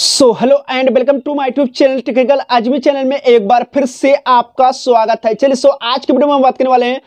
so hello and welcome to my tube channel technical आज भी channel में एक बार फिर से आपका स्वागत है चलिए सो so, आज के वीडियो में हम बात करने वाले हैं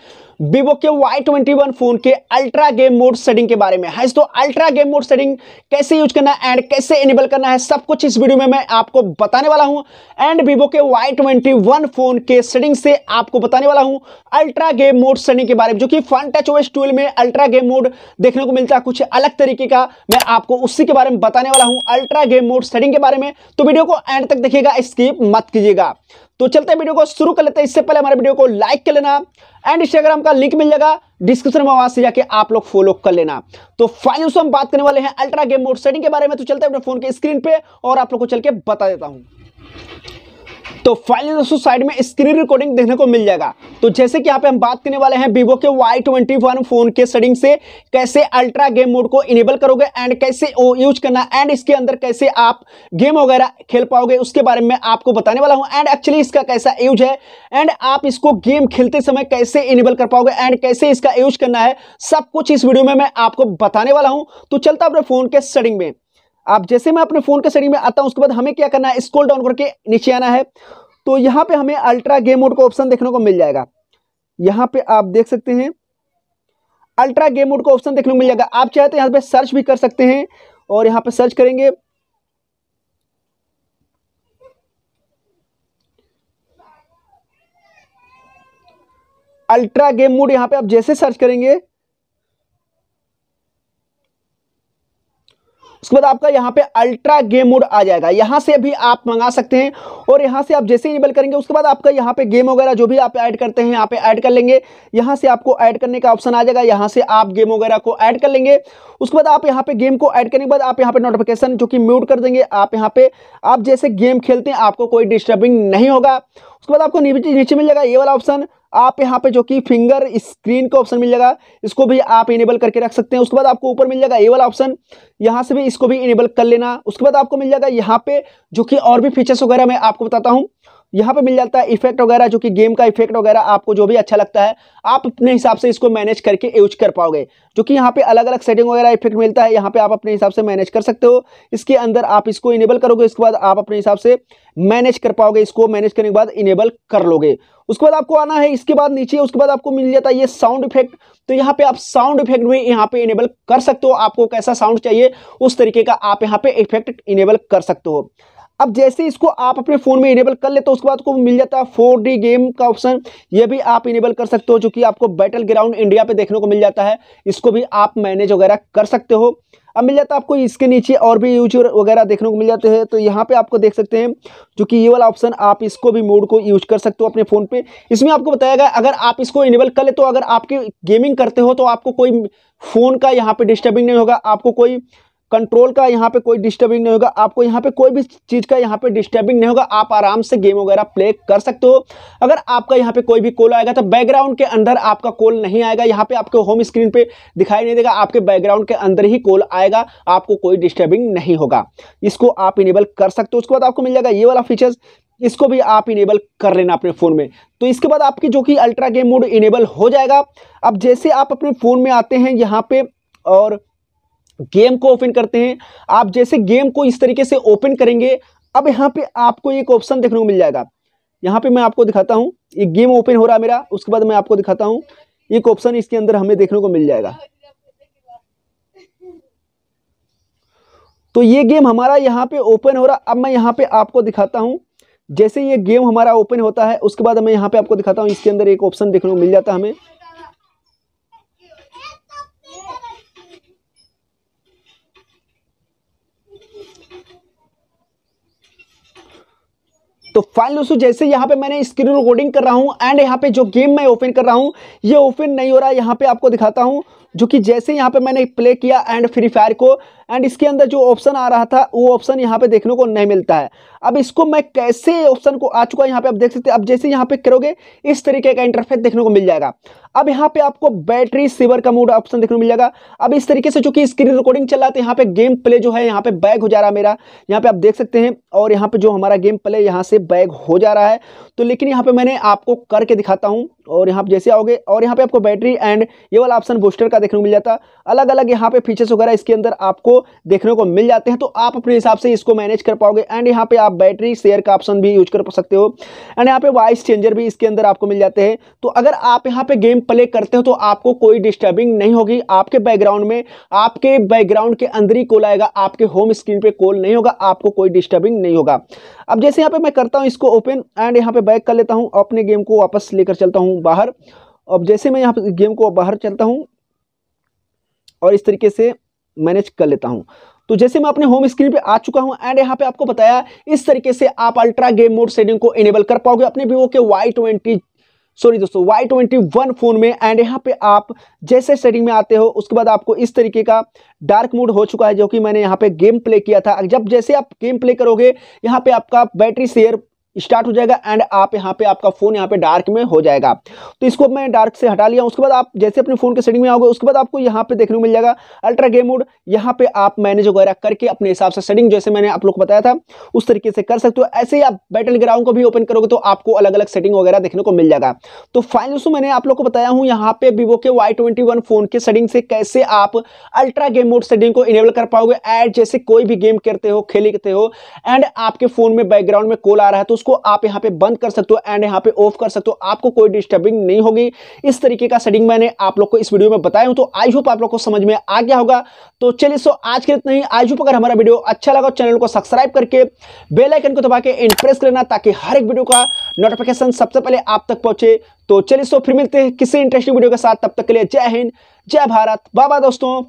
वीवो के Y21 फोन के अल्ट्रा गेम मोड सेटिंग के बारे में है हाँ, तो अल्ट्रा गेम मोड सेटिंग कैसे यूज करना है एंड कैसे इनेबल करना है सब कुछ इस वीडियो में मैं आपको बताने वाला हूं एंड वीवो के Y21 फोन के सेटिंग से आपको बताने वाला हूं अल्ट्रा गेम मोड सेटिंग के बारे में जो कि फन टच ओएस 12 में अल्ट्रा गेम मोड देखने को मिलता है कुछ अलग तरीके का मैं आपको उसी के बारे में बताने वाला हूं अल्ट्रा गेम मोड सेटिंग के बारे में तो वीडियो को एंड तक देखिएगा स्किप मत कीजिएगा तो चलते हैं वीडियो को शुरू कर लेते हैं इससे पहले हमारे वीडियो को लाइक कर लेना एंड इंस्टाग्राम का लिंक मिल जाएगा डिस्क्रिप्शन में वहां से जाके आप लोग फॉलो कर लेना तो फाइनल से हम बात करने वाले हैं अल्ट्रा गेम मोड सेटिंग के बारे में तो चलते हैं अपने फोन के स्क्रीन पे और आप लोग को चल के बता देता हूँ तो फाइनल दोस्तों साइड में स्क्रीन रिकॉर्डिंग देखने को मिल जाएगा तो जैसे कि यहाँ पे हम बात करने वाले हैं वीवो के वाई ट्वेंटी वन फोन के सेटिंग से कैसे अल्ट्रा गेम मोड को इनेबल करोगे एंड कैसे यूज करना एंड इसके अंदर कैसे आप गेम वगैरह खेल पाओगे उसके बारे में आपको बताने वाला हूँ एंड एक्चुअली इसका कैसा यूज है एंड आप इसको गेम खेलते समय कैसे इनेबल कर पाओगे एंड कैसे इसका यूज करना है सब कुछ इस वीडियो में मैं आपको बताने वाला हूँ तो चलता अपने फोन के सेटिंग में आप जैसे मैं अपने फोन के सेटिंग में आता हूं उसके बाद हमें क्या करना है स्क्रॉल डाउन करके नीचे आना है तो यहाँ पे हमें अल्ट्रा गेम मोड का ऑप्शन देखने को मिल जाएगा यहाँ पे आप देख सकते हैं अल्ट्रा गेम मोड का ऑप्शन देखने को मिल जाएगा आप चाहे तो यहाँ पे सर्च भी कर सकते हैं और यहाँ पे सर्च करेंगे अल्ट्रा गेम मोड यहाँ पे आप जैसे सर्च करेंगे उसके बाद आपका यहाँ पे अल्ट्रा गेम मोड आ जाएगा यहाँ से भी आप मंगा सकते हैं और यहाँ से आप जैसे इनेबल करेंगे उसके बाद आपका यहाँ पे गेम वगैरह जो भी आप ऐड करते हैं यहाँ पे ऐड कर लेंगे यहाँ से आपको ऐड करने का ऑप्शन आ जाएगा यहाँ से आप गेम वगैरह को ऐड कर लेंगे उसके बाद आप यहाँ पे गेम को ऐड करने के बाद आप यहाँ पे नोटिफिकेशन जो कि म्यूट कर देंगे आप यहाँ पे आप जैसे गेम खेलते हैं आपको कोई डिस्टर्बिंग नहीं होगा उसके बाद आपको नीचे मिल जाएगा ये वाला ऑप्शन आप यहाँ पे जो कि फिंगर स्क्रीन का ऑप्शन मिल जाएगा इसको भी आप इनेबल करके रख सकते हैं उसके बाद आपको ऊपर मिल जाएगा ए वाला ऑप्शन यहाँ से भी इसको भी इनेबल कर लेना उसके बाद आपको मिल जाएगा यहाँ पे जो कि और भी फीचर्स वगैरह मैं आपको बताता हूँ यहाँ पे मिल जाता है इफेक्ट वगैरह जो कि गेम का इफेक्ट वगैरह आपको जो भी अच्छा लगता है आप अपने हिसाब से इसको मैनेज करके यूज कर पाओगे जो कि यहाँ पे अलग अलग सेटिंग वगैरह इफेक्ट मिलता है यहाँ पे आप अपने हिसाब से मैनेज कर सकते हो इसके अंदर आप इसको इनेबल करोगे इसके बाद आप अपने हिसाब से मैनेज कर पाओगे इसको मैनेज करने के बाद इनेबल कर लोगे उसके बाद आपको आना है इसके बाद नीचे उसके बाद आपको मिल जाता है ये साउंड इफेक्ट तो यहाँ पे आप साउंड इफेक्ट भी यहाँ पे इनेबल कर सकते हो आपको कैसा साउंड चाहिए उस तरीके का आप यहाँ पे इफेक्ट इनेबल कर सकते हो अब जैसे इसको आप अपने फ़ोन में इनेबल कर लेते हो उसके बाद को मिल जाता है फोर गेम का ऑप्शन ये भी आप इनेबल कर सकते हो जो कि आपको बैटल ग्राउंड इंडिया पे देखने को मिल जाता है इसको भी आप मैनेज वगैरह कर सकते हो अब मिल जाता है आपको इसके नीचे और भी यूज वगैरह देखने को मिल जाते हैं तो यहाँ पे आपको देख सकते हैं जो कि ये वाला ऑप्शन आप इसको भी मोड को यूज कर सकते हो अपने फ़ोन पे इसमें आपको बताया गया अगर आप इसको इनेबल कर ले तो अगर आपके गेमिंग करते हो तो आपको कोई फ़ोन का यहाँ पे डिस्टर्बिंग नहीं होगा आपको कोई कंट्रोल का यहाँ पे कोई डिस्टर्बिंग नहीं होगा आपको यहाँ पे कोई भी चीज़ का यहाँ पे डिस्टर्बिंग नहीं होगा आप आराम से गेम वगैरह प्ले कर सकते हो अगर आपका यहाँ पे कोई भी कॉल आएगा तो बैकग्राउंड के अंदर आपका कॉल नहीं आएगा यहाँ पे आपके होम स्क्रीन पे दिखाई नहीं देगा आपके बैकग्राउंड के अंदर ही कॉल आएगा आपको कोई डिस्टर्बिंग नहीं होगा इसको आप इनेबल कर सकते हो उसके बाद आपको मिल जाएगा ये वाला फीचर्स इसको भी आप इनेबल कर लेना अपने फ़ोन में तो इसके बाद आपकी जो कि अल्ट्रा गेम मोड इनेबल हो जाएगा अब जैसे आप अपने फ़ोन में आते हैं यहाँ पे और गेम को ओपन करते हैं आप जैसे गेम को इस तरीके से ओपन करेंगे अब यहाँ पे आपको एक ऑप्शन देखने को मिल जाएगा यहाँ पे मैं आपको दिखाता हूँ ये गेम ओपन हो रहा है मेरा उसके बाद मैं आपको दिखाता हूँ एक ऑप्शन इसके अंदर हमें देखने को मिल जाएगा तो ये गेम हमारा यहाँ पे ओपन हो रहा अब मैं यहाँ पे आपको दिखाता हूँ जैसे ये गेम हमारा ओपन होता है उसके बाद मैं यहाँ पे आपको दिखाता हूँ इसके अंदर एक ऑप्शन देखने को मिल जाता है हमें तो फाइनल दोस्तों जैसे यहाँ पे मैंने स्क्रीन रिकॉर्डिंग कर रहा हूँ एंड यहाँ पे जो गेम मैं ओपन कर रहा हूँ ये ओपन नहीं हो रहा है यहाँ पे आपको दिखाता हूँ जो कि जैसे यहाँ पे मैंने प्ले किया एंड फ्री फायर को एंड इसके अंदर जो ऑप्शन आ रहा था वो ऑप्शन यहाँ पे देखने को नहीं मिलता है अब इसको मैं कैसे ऑप्शन को आ चुका है यहाँ पे आप देख सकते हैं अब जैसे यहाँ पे करोगे इस तरीके का इंटरफेस देखने को मिल जाएगा अब यहाँ पे आपको बैटरी सिवर का मूड ऑप्शन देखने को मिल जाएगा अब इस तरीके से जो कि स्क्रीन रिकॉर्डिंग चल रहा था यहाँ पे गेम प्ले जो है यहाँ पे बैग हो जा रहा है मेरा यहाँ पे आप देख सकते हैं और यहाँ पे जो हमारा गेम प्ले यहाँ से बैग हो जा रहा है तो लेकिन यहाँ पे मैंने आपको करके दिखाता हूँ और यहाँ पे जैसे आओगे और यहाँ पे आपको बैटरी एंड ये वाला ऑप्शन बूस्टर का देखने को मिल जाता अलग अलग यहाँ पे फीचर्स वगैरह इसके अंदर आपको देखने को मिल जाते हैं तो आप अपने हिसाब से इसको मैनेज कर पाओगे एंड यहाँ पे आप बैटरी शेयर का ऑप्शन भी यूज कर सकते हो एंड यहाँ पे वॉइस चेंजर भी इसके अंदर आपको मिल जाते हैं तो अगर आप यहाँ पे गेम प्ले करते हो तो आपको कोई डिस्टर्बिंग नहीं होगी आपके बैकग्राउंड में आपके बैकग्राउंड के अंदर ही कॉल आएगा आपके होम स्क्रीन पर कॉल नहीं होगा आपको कोई डिस्टर्बिंग नहीं होगा अब जैसे यहाँ पे मैं करता हूँ इसको ओपन एंड यहाँ पे बैक कर लेता हूँ अपने गेम को वापस लेकर चलता हूँ बाहर अब जैसे मैं यहाँ पे गेम को बाहर चलता हूँ और इस तरीके से मैनेज कर लेता हूँ तो जैसे मैं अपने होम स्क्रीन पे आ चुका हूं एंड यहां पे आपको बताया इस तरीके से आप अल्ट्रा गेम मोड सेटिंग को इनेबल कर पाओगे अपने वीवो के वाई ट्वेंटी सॉरी दोस्तों वाई ट्वेंटी वन फोन में एंड यहां पे आप जैसे सेटिंग में आते हो उसके बाद आपको इस तरीके का डार्क मोड हो चुका है जो कि मैंने यहां पे गेम प्ले किया था जब जैसे आप गेम प्ले करोगे यहाँ पे आपका बैटरी शेयर स्टार्ट हो जाएगा एंड आप यहाँ पे आपका फोन यहाँ पे डार्क में हो जाएगा तो इसको मैं डार्क से हटा लिया उसके बाद आप जैसे अपने फोन के सेटिंग में आओगे उसके बाद आपको यहाँ पे देखने को मिल जाएगा अल्ट्रा गेम मोड यहाँ पे आप मैनेज वगैरह करके अपने हिसाब से सेटिंग जैसे मैंने आप लोग को बताया था उस तरीके से कर सकते हो ऐसे ही आप बैटल ग्राउंड को भी ओपन करोगे तो आपको अलग अलग सेटिंग वगैरह देखने को मिल जाएगा तो फाइनल दोस्तों मैंने आप लोग को बताया हूँ यहाँ पे वीवो के वाई फोन के सेटिंग से कैसे आप अल्ट्रा गेम मोड सेटिंग को इनेबल कर पाओगे एड जैसे कोई भी गेम करते हो खेलते हो एंड आपके फोन में बैकग्राउंड में कॉल आ रहा है तो उसको आप यहाँ पे बंद कर सकते हो एंड यहाँ पे ऑफ कर सकते हो आपको कोई डिस्टर्बिंग नहीं होगी इस तरीके का सेटिंग मैंने आप लोग को इस वीडियो में बताया हूं तो आई होप आप लोग को समझ में आ गया होगा तो चलिए सो आज के लिए इतना ही आई होप अगर हमारा वीडियो अच्छा लगा चैनल को सब्सक्राइब करके बेलाइकन को दबा के इंप्रेस प्रेस कर लेना ताकि हर एक वीडियो का नोटिफिकेशन सबसे पहले आप तक पहुंचे तो चलिए सो फिर मिलते हैं किसी इंटरेस्टिंग वीडियो के साथ तब तक के लिए जय हिंद जय भारत बाबा दोस्तों